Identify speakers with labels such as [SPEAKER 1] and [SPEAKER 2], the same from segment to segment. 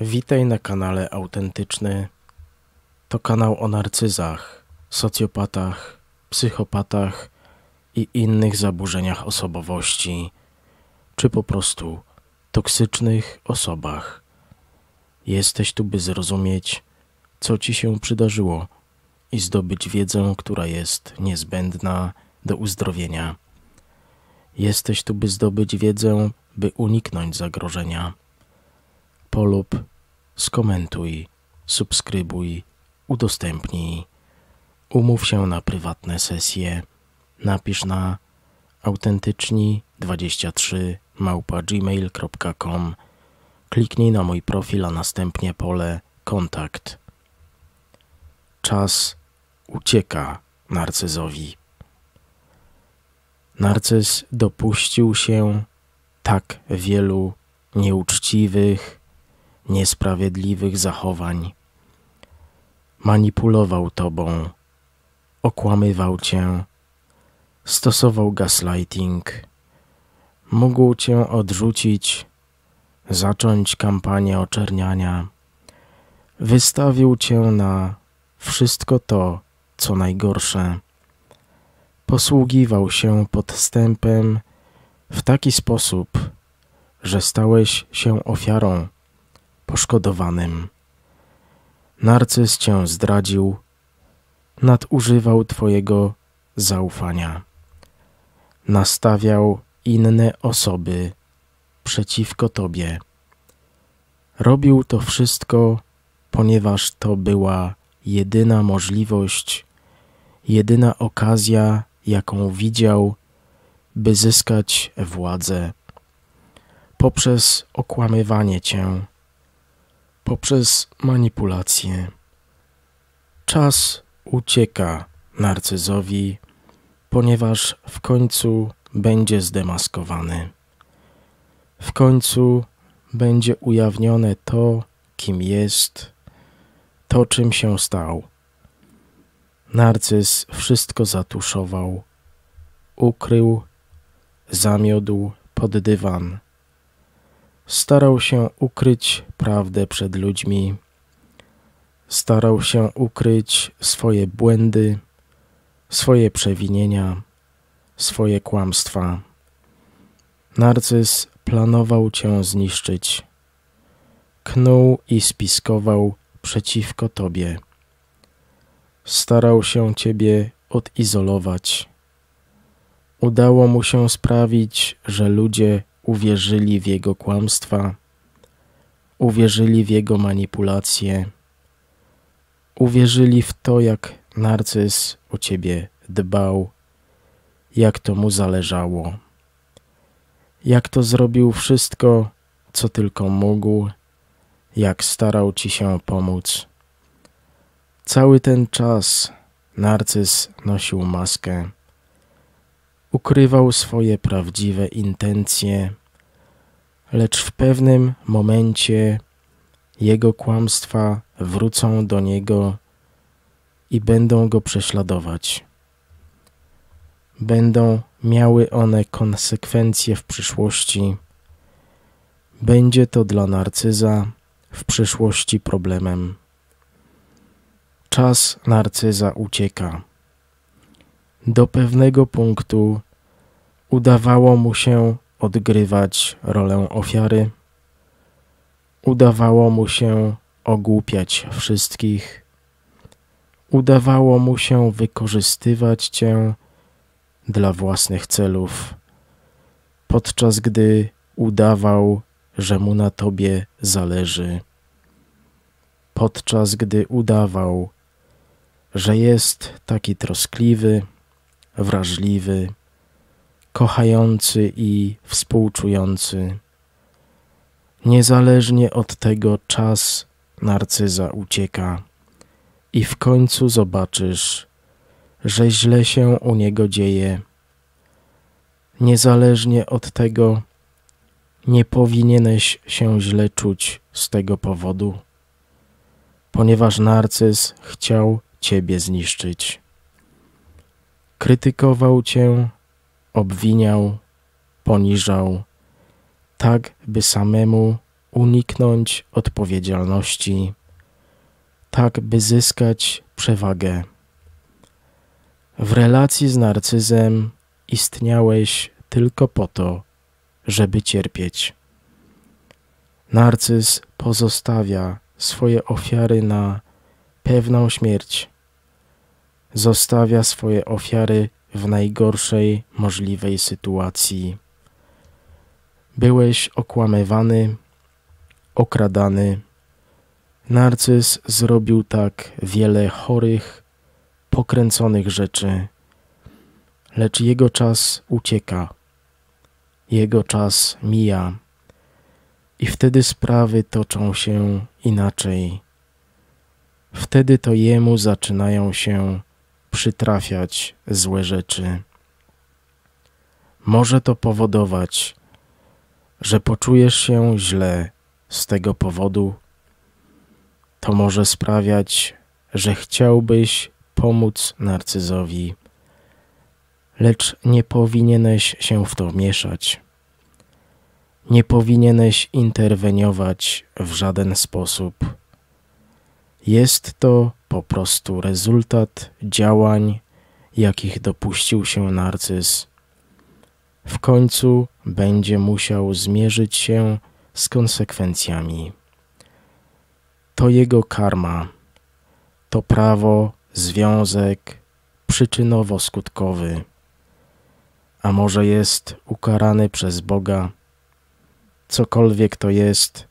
[SPEAKER 1] Witaj na kanale Autentyczny. To kanał o narcyzach, socjopatach, psychopatach i innych zaburzeniach osobowości, czy po prostu toksycznych osobach. Jesteś tu, by zrozumieć, co ci się przydarzyło i zdobyć wiedzę, która jest niezbędna do uzdrowienia. Jesteś tu, by zdobyć wiedzę, by uniknąć zagrożenia polub, skomentuj, subskrybuj, udostępnij, umów się na prywatne sesje, napisz na autentyczni23 małpa.gmail.com, kliknij na mój profil, a następnie pole kontakt. Czas ucieka narcyzowi. Narcyz dopuścił się tak wielu nieuczciwych, niesprawiedliwych zachowań. Manipulował tobą, okłamywał cię, stosował gaslighting, mógł cię odrzucić, zacząć kampanię oczerniania. Wystawił cię na wszystko to, co najgorsze. Posługiwał się podstępem w taki sposób, że stałeś się ofiarą poszkodowanym. Narcyz cię zdradził, nadużywał twojego zaufania. Nastawiał inne osoby przeciwko tobie. Robił to wszystko, ponieważ to była jedyna możliwość, jedyna okazja, jaką widział, by zyskać władzę poprzez okłamywanie cię poprzez manipulację. Czas ucieka narcyzowi, ponieważ w końcu będzie zdemaskowany. W końcu będzie ujawnione to, kim jest, to czym się stał. Narcyz wszystko zatuszował, ukrył, zamiodł pod dywan starał się ukryć prawdę przed ludźmi, starał się ukryć swoje błędy, swoje przewinienia, swoje kłamstwa. Narcyz planował cię zniszczyć. Knuł i spiskował przeciwko tobie. Starał się ciebie odizolować. Udało mu się sprawić, że ludzie uwierzyli w jego kłamstwa, uwierzyli w jego manipulacje, uwierzyli w to, jak narcyz o ciebie dbał, jak to mu zależało, jak to zrobił wszystko, co tylko mógł, jak starał ci się pomóc. Cały ten czas narcyz nosił maskę ukrywał swoje prawdziwe intencje, lecz w pewnym momencie jego kłamstwa wrócą do niego i będą go prześladować. Będą miały one konsekwencje w przyszłości. Będzie to dla narcyza w przyszłości problemem. Czas narcyza ucieka. Do pewnego punktu Udawało mu się odgrywać rolę ofiary. Udawało mu się ogłupiać wszystkich. Udawało mu się wykorzystywać cię dla własnych celów, podczas gdy udawał, że mu na tobie zależy, podczas gdy udawał, że jest taki troskliwy, wrażliwy kochający i współczujący, niezależnie od tego czas narcyza ucieka i w końcu zobaczysz, że źle się u niego dzieje. Niezależnie od tego, nie powinieneś się źle czuć z tego powodu, ponieważ narcyz chciał ciebie zniszczyć. Krytykował cię obwiniał, poniżał, tak by samemu uniknąć odpowiedzialności, tak by zyskać przewagę. W relacji z narcyzem istniałeś tylko po to, żeby cierpieć. Narcyz pozostawia swoje ofiary na pewną śmierć. Zostawia swoje ofiary w najgorszej możliwej sytuacji. Byłeś okłamywany, okradany. Narcyz zrobił tak wiele chorych, pokręconych rzeczy, lecz jego czas ucieka, jego czas mija, i wtedy sprawy toczą się inaczej. Wtedy to jemu zaczynają się przytrafiać złe rzeczy. Może to powodować, że poczujesz się źle z tego powodu. To może sprawiać, że chciałbyś pomóc narcyzowi, lecz nie powinieneś się w to mieszać. Nie powinieneś interweniować w żaden sposób. Jest to po prostu rezultat działań, jakich dopuścił się narcyz. W końcu będzie musiał zmierzyć się z konsekwencjami. To jego karma, to prawo, związek przyczynowo-skutkowy. A może jest ukarany przez Boga? Cokolwiek to jest,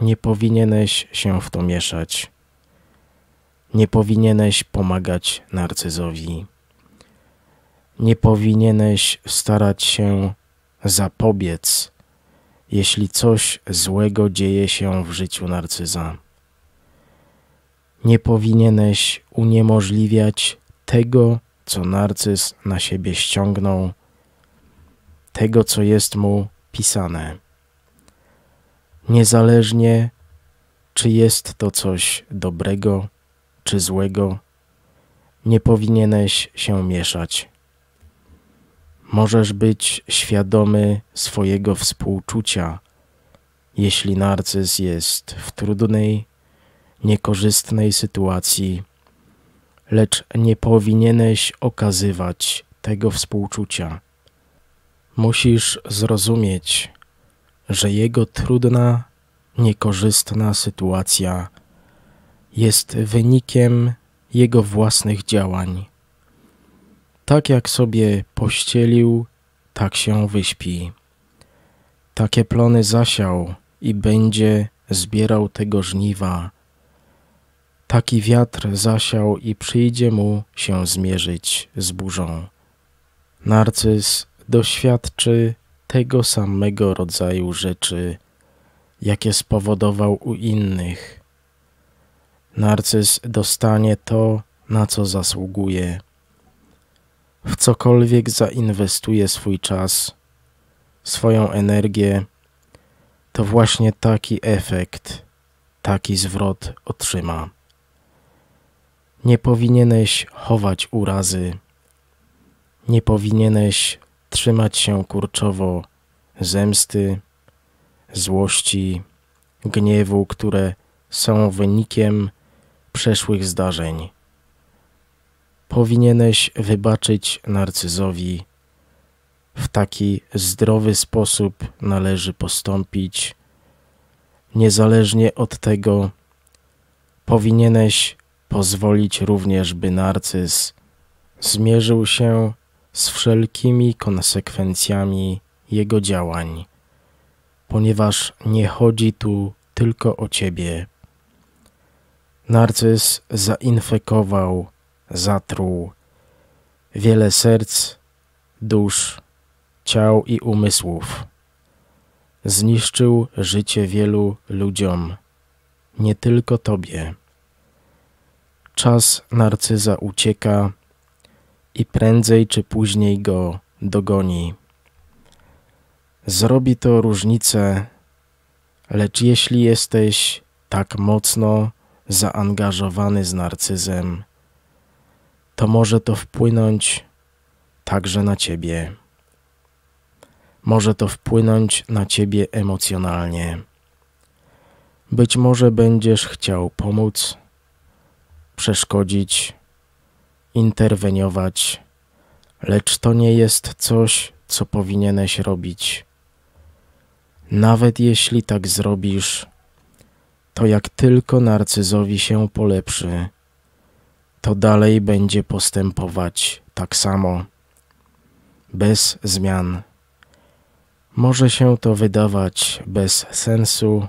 [SPEAKER 1] nie powinieneś się w to mieszać. Nie powinieneś pomagać narcyzowi. Nie powinieneś starać się zapobiec, jeśli coś złego dzieje się w życiu narcyza. Nie powinieneś uniemożliwiać tego, co narcyz na siebie ściągnął, tego, co jest mu pisane. Niezależnie, czy jest to coś dobrego, czy złego, nie powinieneś się mieszać. Możesz być świadomy swojego współczucia, jeśli narcyz jest w trudnej, niekorzystnej sytuacji, lecz nie powinieneś okazywać tego współczucia. Musisz zrozumieć, że jego trudna, niekorzystna sytuacja jest wynikiem jego własnych działań. Tak jak sobie pościelił, tak się wyśpi. Takie plony zasiał i będzie zbierał tego żniwa. Taki wiatr zasiał i przyjdzie mu się zmierzyć z burzą. Narcyz doświadczy tego samego rodzaju rzeczy, jakie spowodował u innych. Narcyz dostanie to, na co zasługuje. W cokolwiek zainwestuje swój czas, swoją energię, to właśnie taki efekt, taki zwrot otrzyma. Nie powinieneś chować urazy, nie powinieneś trzymać się kurczowo zemsty, złości, gniewu, które są wynikiem przeszłych zdarzeń. Powinieneś wybaczyć narcyzowi. W taki zdrowy sposób należy postąpić. Niezależnie od tego, powinieneś pozwolić również, by narcyz zmierzył się z wszelkimi konsekwencjami jego działań, ponieważ nie chodzi tu tylko o ciebie. Narcyz zainfekował, zatruł wiele serc, dusz, ciał i umysłów. Zniszczył życie wielu ludziom, nie tylko tobie. Czas narcyza ucieka i prędzej czy później go dogoni. Zrobi to różnicę, lecz jeśli jesteś tak mocno zaangażowany z narcyzem, to może to wpłynąć także na ciebie. Może to wpłynąć na ciebie emocjonalnie. Być może będziesz chciał pomóc, przeszkodzić, interweniować, lecz to nie jest coś, co powinieneś robić. Nawet jeśli tak zrobisz, to jak tylko narcyzowi się polepszy, to dalej będzie postępować tak samo, bez zmian. Może się to wydawać bez sensu,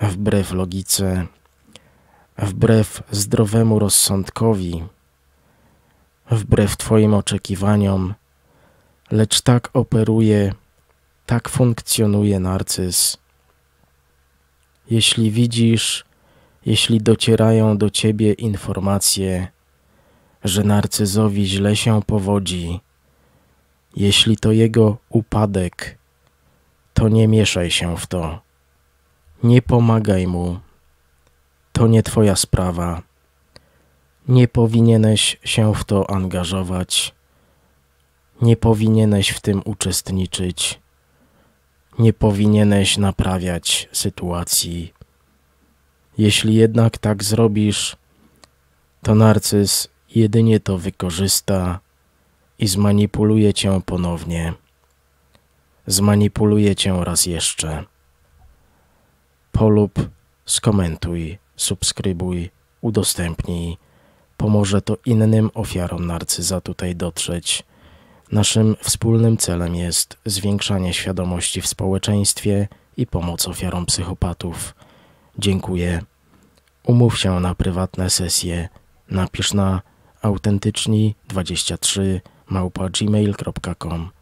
[SPEAKER 1] wbrew logice, wbrew zdrowemu rozsądkowi, wbrew Twoim oczekiwaniom, lecz tak operuje, tak funkcjonuje narcyz jeśli widzisz, jeśli docierają do ciebie informacje, że narcyzowi źle się powodzi, jeśli to jego upadek, to nie mieszaj się w to. Nie pomagaj mu. To nie twoja sprawa. Nie powinieneś się w to angażować. Nie powinieneś w tym uczestniczyć nie powinieneś naprawiać sytuacji. Jeśli jednak tak zrobisz, to narcyz jedynie to wykorzysta i zmanipuluje cię ponownie. Zmanipuluje cię raz jeszcze. Polub, skomentuj, subskrybuj, udostępnij. Pomoże to innym ofiarom narcyza tutaj dotrzeć. Naszym wspólnym celem jest zwiększanie świadomości w społeczeństwie i pomoc ofiarom psychopatów. Dziękuję. Umów się na prywatne sesje. Napisz na autentyczni23 małpa gmail.com